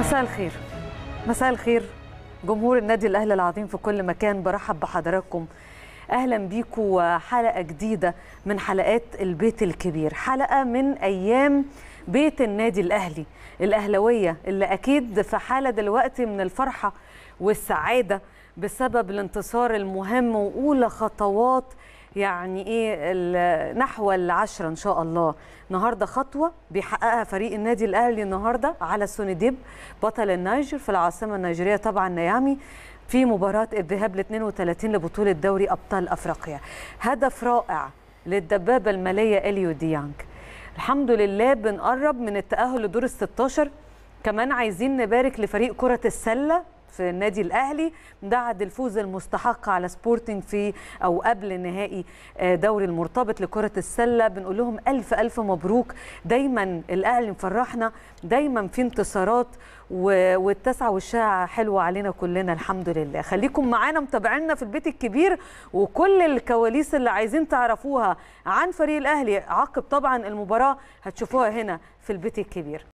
مساء الخير مساء الخير جمهور النادي الاهلي العظيم في كل مكان برحب بحضراتكم اهلا بيكم وحلقه جديده من حلقات البيت الكبير حلقه من ايام بيت النادي الاهلي الاهلاويه اللي اكيد في حاله دلوقتي من الفرحه والسعاده بسبب الانتصار المهم واولى خطوات يعني ايه نحو العشرة ان شاء الله النهارده خطوه بيحققها فريق النادي الاهلي النهارده على سونيديب بطل النيجر في العاصمه النيجيريه طبعا نيامي في مباراه الذهاب ل 32 لبطوله دوري ابطال افريقيا هدف رائع للدبابه الماليه اليو ديانج الحمد لله بنقرب من التاهل لدور ال 16 كمان عايزين نبارك لفريق كره السله في النادي الاهلي بعد الفوز المستحق على سبورتنج في او قبل نهائي آه، دوري المرتبط لكره السله بنقول لهم الف الف مبروك دايما الاهلي مفرحنا دايما في انتصارات والتسعة والشاعة حلوة علينا كلنا الحمد لله خليكم معانا متابعينا في البيت الكبير وكل الكواليس اللي عايزين تعرفوها عن فريق الأهلي عقب طبعا المباراة هتشوفوها هنا في البيت الكبير